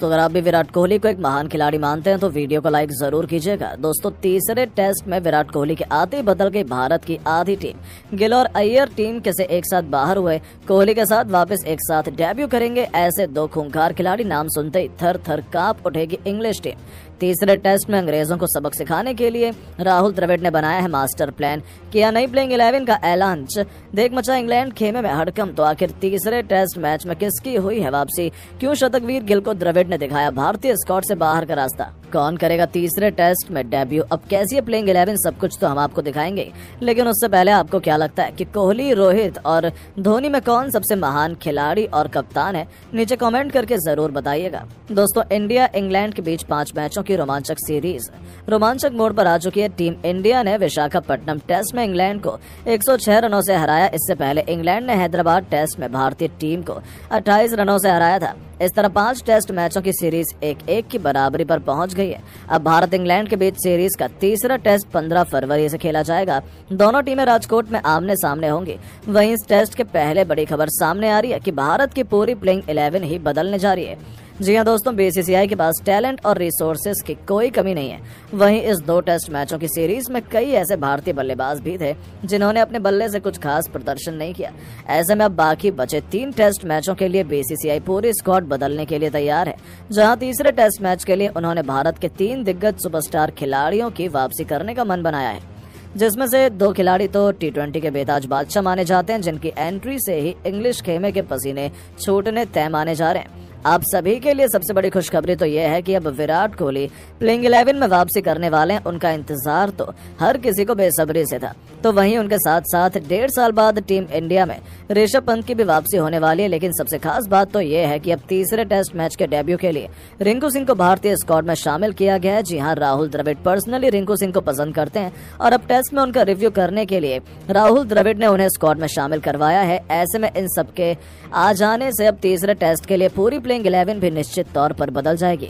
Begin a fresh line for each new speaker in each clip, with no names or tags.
तो अगर आप भी विराट कोहली को एक महान खिलाड़ी मानते हैं तो वीडियो को लाइक जरूर कीजिएगा दोस्तों तीसरे टेस्ट में विराट कोहली के आते ही बदल गई भारत की आधी टीम गिल और अय्यर टीम के से एक साथ बाहर हुए कोहली के साथ वापस एक साथ डेब्यू करेंगे ऐसे दो खूंखार खिलाड़ी नाम सुनते ही थर थर कांप उठेगी इंग्लिश टीम तीसरे टेस्ट में अंग्रेजों को सबक सिखाने के लिए राहुल द्रविड़ ने बनाया है मास्टर प्लान किया नहीं प्लेइंग इलेवन का ऐलान देख मचा इंग्लैंड खेमे में हड़कम तो आखिर तीसरे टेस्ट मैच में किसकी हुई है वापसी क्यों शतकवीर गिल को द्रविड़ ने दिखाया भारतीय स्कॉट से बाहर का रास्ता कौन करेगा तीसरे टेस्ट में डेब्यू अब कैसी है प्लेइंग इलेवन सब कुछ तो हम आपको दिखाएंगे लेकिन उससे पहले आपको क्या लगता है कि कोहली रोहित और धोनी में कौन सबसे महान खिलाड़ी और कप्तान है नीचे कमेंट करके जरूर बताइएगा दोस्तों इंडिया इंग्लैंड के बीच पांच मैचों की रोमांचक सीरीज रोमांचक मोड पर आ चुकी है टीम इंडिया ने विशाखापट्टनम टेस्ट में इंग्लैंड को एक रनों से हराया इससे पहले इंग्लैंड ने हैदराबाद टेस्ट में भारतीय टीम को अट्ठाईस रनों से हराया था इस तरह पांच टेस्ट मैचों की सीरीज एक एक की बराबरी पर पहुंच गई है अब भारत इंग्लैंड के बीच सीरीज का तीसरा टेस्ट 15 फरवरी से खेला जाएगा दोनों टीमें राजकोट में आमने सामने होंगी वहीं इस टेस्ट के पहले बड़ी खबर सामने आ रही है की भारत की पूरी प्लेइंग इलेवन ही बदलने जा रही है जी हाँ दोस्तों बीसीसीआई के पास टैलेंट और रिसोर्सेज की कोई कमी नहीं है वहीं इस दो टेस्ट मैचों की सीरीज में कई ऐसे भारतीय बल्लेबाज भी थे जिन्होंने अपने बल्ले से कुछ खास प्रदर्शन नहीं किया ऐसे में अब बाकी बचे तीन टेस्ट मैचों के लिए बीसीसीआई पूरी स्क्वाड बदलने के लिए तैयार है जहाँ तीसरे टेस्ट मैच के लिए उन्होंने भारत के तीन दिग्गज सुपरस्टार खिलाड़ियों की वापसी करने का मन बनाया है जिसमें से दो खिलाड़ी तो टी ट्वेंटी के बेताज बादशाह माने जाते हैं जिनकी एंट्री से ही इंग्लिश खेमे के पसीने छूटने तय माने जा रहे हैं आप सभी के लिए सबसे बड़ी खुशखबरी तो ये है कि अब विराट कोहली प्लेइंग इलेवन में वापसी करने वाले हैं उनका इंतजार तो हर किसी को बेसब्री से था तो वहीं उनके साथ साथ डेढ़ साल बाद टीम इंडिया में ऋषभ पंत की भी वापसी होने वाली है लेकिन सबसे खास बात तो ये है की अब तीसरे टेस्ट मैच के डेब्यू के लिए रिंकू सिंह को भारतीय स्क्वाड में शामिल किया गया है जी हाँ राहुल द्रविड़ पर्सनली रिंकू सिंह को पसंद करते हैं और अब टेस्ट में उनका रिव्यू करने के लिए राहुल द्रविड़ ने उन्हें स्क्वाड में शामिल करवाया है ऐसे में इन सबके आ जाने से अब तीसरे टेस्ट के लिए पूरी प्लेइंग 11 भी निश्चित तौर पर बदल जाएगी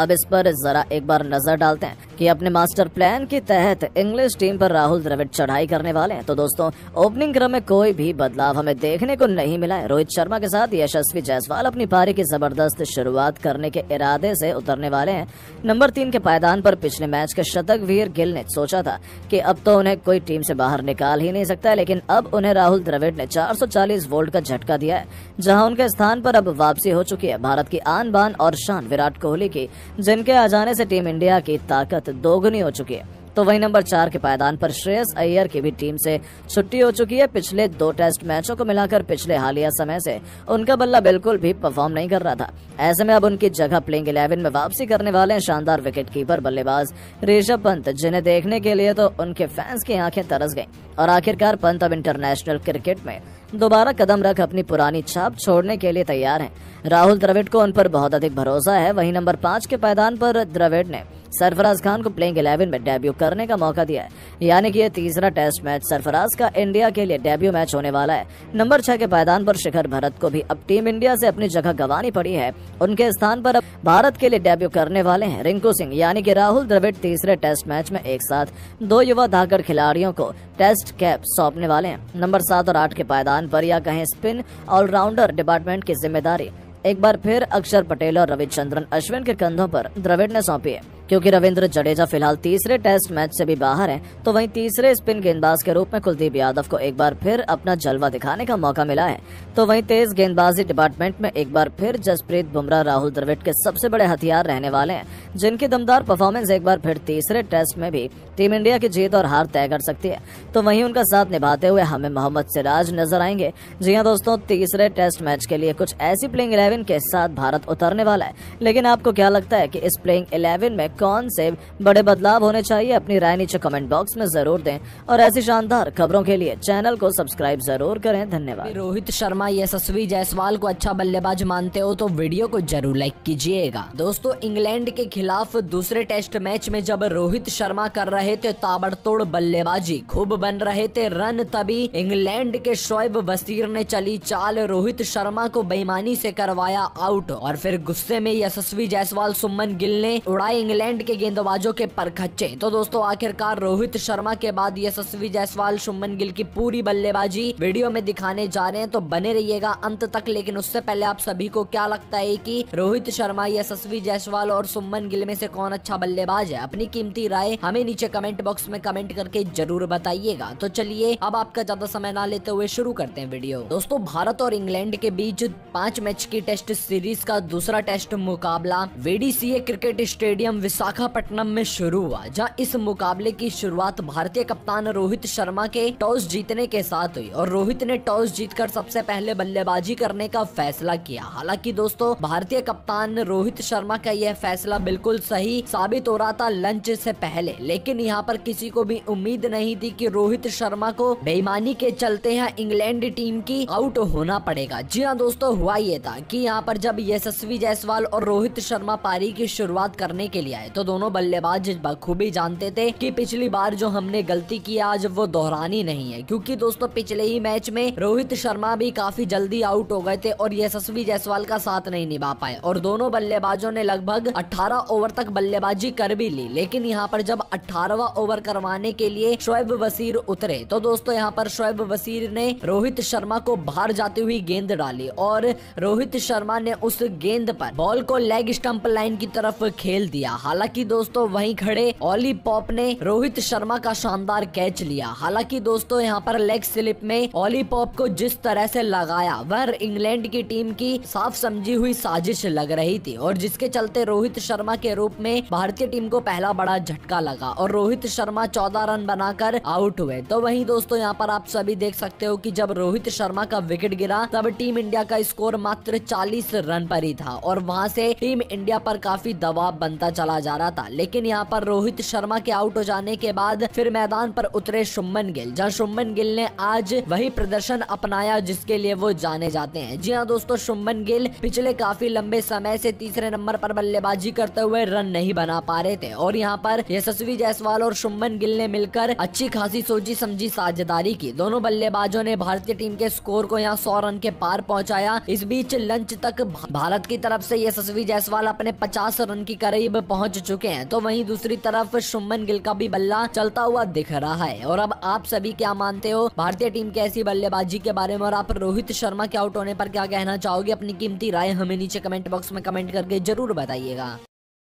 अब इस पर जरा एक बार नजर डालते हैं कि अपने मास्टर प्लान के तहत इंग्लिश टीम पर राहुल द्रविड़ चढ़ाई करने वाले हैं तो दोस्तों ओपनिंग क्रम में कोई भी बदलाव हमें देखने को नहीं मिला है रोहित शर्मा के साथ यशस्वी जायसवाल अपनी पारी की जबरदस्त शुरुआत करने के इरादे से उतरने वाले हैं नंबर तीन के पायदान पर पिछले मैच के शतक वीर गिल ने सोचा था कि अब तो उन्हें कोई टीम से बाहर निकाल ही नहीं सकता लेकिन अब उन्हें राहुल द्रविड़ ने चार वोल्ट का झटका दिया है जहाँ उनके स्थान पर अब वापसी हो चुकी है भारत की आन बान और शान विराट कोहली की जिनके आ जाने से टीम इंडिया की ताकत दोगुनी हो चुकी है तो वहीं नंबर चार के पायदान पर श्रेयस अय्यर की भी टीम से छुट्टी हो चुकी है पिछले दो टेस्ट मैचों को मिलाकर पिछले हालिया समय से उनका बल्ला बिल्कुल भी परफॉर्म नहीं कर रहा था ऐसे में अब उनकी जगह प्लेइंग इलेवन में वापसी करने वाले हैं शानदार विकेट कीपर बल्लेबाज ऋषभ पंत जिन्हें देखने के लिए तो उनके फैंस की आंखें तरस गयी और आखिरकार पंत अब इंटरनेशनल क्रिकेट में दोबारा कदम रख अपनी पुरानी छाप छोड़ने के लिए तैयार हैं राहुल द्रविड़ को उन पर बहुत अधिक भरोसा है वहीं नंबर पाँच के पायदान पर द्रविड़ ने सरफराज खान को प्लेइंग इलेवन में डेब्यू करने का मौका दिया है यानी कि यह तीसरा टेस्ट मैच सरफराज का इंडिया के लिए डेब्यू मैच होने वाला है नंबर छह के पायदान पर शिखर भरत को भी अब टीम इंडिया से अपनी जगह गंवानी पड़ी है उनके स्थान पर अब भारत के लिए डेब्यू करने वाले हैं रिंकू सिंह यानी कि राहुल द्रविड़ तीसरे टेस्ट मैच में एक साथ दो युवा धाकड़ खिलाड़ियों को टेस्ट कैप सौंपने वाले हैं नंबर सात और आठ के पायदान पर या कहें स्पिन ऑलराउंडर डिपार्टमेंट की जिम्मेदारी एक बार फिर अक्षर पटेल और रविचंद्रन अश्विन के कंधों पर द्रविड़ ने सौंपी है क्योंकि रविंद्र जडेजा फिलहाल तीसरे टेस्ट मैच से भी बाहर हैं, तो वहीं तीसरे स्पिन गेंदबाज के रूप में कुलदीप यादव को एक बार फिर अपना जलवा दिखाने का मौका मिला है तो वहीं तेज गेंदबाजी डिपार्टमेंट में एक बार फिर जसप्रीत बुमराह राहुल द्रविड़ के सबसे बड़े हथियार रहने वाले हैं जिनकी दमदार परफॉर्मेंस एक बार फिर तीसरे टेस्ट में भी टीम इंडिया की जीत और हार तय कर सकती है तो वहीं उनका साथ निभाते हुए हमें मोहम्मद सिराज नजर आएंगे जी हाँ दोस्तों तीसरे टेस्ट मैच के लिए कुछ ऐसी प्लेइंग इलेवन के साथ भारत उतरने वाला है लेकिन आपको क्या लगता है की इस प्लेइंग इलेवन में कौन से बड़े बदलाव होने चाहिए अपनी राय नीचे कमेंट बॉक्स में जरूर दें और ऐसी शानदार खबरों के लिए चैनल को सब्सक्राइब जरूर करें धन्यवाद
रोहित शर्मा यशस्वी जायसवाल को अच्छा बल्लेबाज मानते हो तो वीडियो को जरूर लाइक कीजिएगा दोस्तों इंग्लैंड के खिलाफ दूसरे टेस्ट मैच में जब रोहित शर्मा कर रहे थे ताबड़तोड़ बल्लेबाजी खूब बन रहे थे रन तभी इंग्लैंड के शोएब वसीर ने चली चाल रोहित शर्मा को बेईमानी से करवाया आउट और फिर गुस्से में यशस्वी जायसवाल सुमन गिल ने उड़ाई इंग्लैंड इंग्लैंड के गेंदबाजों के पर खच्चे तो दोस्तों आखिरकार रोहित शर्मा के बाद यशस्वी जायसवाल सुमन गिल की पूरी बल्लेबाजी वीडियो में दिखाने जा रहे हैं तो बने रहिएगा अंत तक लेकिन उससे पहले आप सभी को क्या लगता है की रोहित शर्मा यशस्वी जायसवाल और सुमन गिल में से कौन अच्छा बल्लेबाज है अपनी कीमती राय हमें नीचे कमेंट बॉक्स में कमेंट करके जरूर बताइएगा तो चलिए अब आपका ज्यादा समय ना लेते हुए शुरू करते हैं वीडियो दोस्तों भारत और इंग्लैंड के बीच पांच मैच की टेस्ट सीरीज का दूसरा टेस्ट मुकाबला वेडीसीए क्रिकेट स्टेडियम विश्व विशाखापट्टनम में शुरू हुआ जहाँ इस मुकाबले की शुरुआत भारतीय कप्तान रोहित शर्मा के टॉस जीतने के साथ हुई और रोहित ने टॉस जीतकर सबसे पहले बल्लेबाजी करने का फैसला किया हालांकि दोस्तों भारतीय कप्तान रोहित शर्मा का यह फैसला बिल्कुल सही साबित हो रहा था लंच से पहले लेकिन यहाँ पर किसी को भी उम्मीद नहीं थी की रोहित शर्मा को बेईमानी के चलते यहाँ इंग्लैंड टीम की आउट होना पड़ेगा जी हाँ दोस्तों हुआ ये था की यहाँ पर जब यशस्वी जायसवाल और रोहित शर्मा पारी की शुरुआत करने के लिए आए तो दोनों बल्लेबाज बखूबी जानते थे कि पिछली बार जो हमने गलती की आज वो दोहरानी नहीं है क्योंकि दोस्तों पिछले ही मैच में रोहित शर्मा भी काफी जल्दी आउट हो गए थे और यशस्वी जायसवाल का साथ नहीं निभा पाए और दोनों बल्लेबाजों ने लगभग अठारह ओवर तक बल्लेबाजी कर भी ली लेकिन यहाँ पर जब अठारवा ओवर करवाने के लिए शोएब वसीर उतरे तो दोस्तों यहाँ पर शोएब वसीर ने रोहित शर्मा को बाहर जाती हुई गेंद डाली और रोहित शर्मा ने उस गेंद पर बॉल को लेग स्टंप लाइन की तरफ खेल दिया हालांकि दोस्तों वहीं खड़े ओली पॉप ने रोहित शर्मा का शानदार कैच लिया हालांकि दोस्तों यहाँ पर लेग स्लिप में ओली पॉप को जिस तरह से लगाया वह इंग्लैंड की टीम की साफ समझी हुई साजिश लग रही थी और जिसके चलते रोहित शर्मा के रूप में भारतीय टीम को पहला बड़ा झटका लगा और रोहित शर्मा चौदह रन बनाकर आउट हुए तो वही दोस्तों यहाँ पर आप सभी देख सकते हो की जब रोहित शर्मा का विकेट गिरा तब टीम इंडिया का स्कोर मात्र चालीस रन पर ही था और वहाँ से टीम इंडिया पर काफी दबाव बनता चला खेला जा रहा था लेकिन यहाँ पर रोहित शर्मा के आउट हो जाने के बाद फिर मैदान पर उतरे शुमन गिल जहाँ शुमन गिल ने आज वही प्रदर्शन अपनाया जिसके लिए वो जाने जाते हैं जी हाँ दोस्तों शुमन गिल पिछले काफी लंबे समय से तीसरे नंबर पर बल्लेबाजी करते हुए रन नहीं बना पा रहे थे और यहाँ पर यशस्वी जायसवाल और शुमन गिल ने मिलकर अच्छी खासी सोची समझी साझेदारी की दोनों बल्लेबाजों ने भारतीय टीम के स्कोर को यहाँ सौ रन के पार पहुँचाया इस बीच लंच तक भारत की तरफ से यशस्वी जायसवाल अपने पचास रन के करीब पहुँच पहुंच चुके हैं तो वहीं दूसरी तरफ सुमन गिल का भी बल्ला चलता हुआ दिख रहा है और अब आप सभी क्या मानते हो भारतीय टीम के ऐसी बल्लेबाजी के बारे में और आप रोहित शर्मा के आउट होने पर क्या कहना चाहोगे अपनी कीमती राय हमें नीचे कमेंट बॉक्स में कमेंट करके जरूर बताइएगा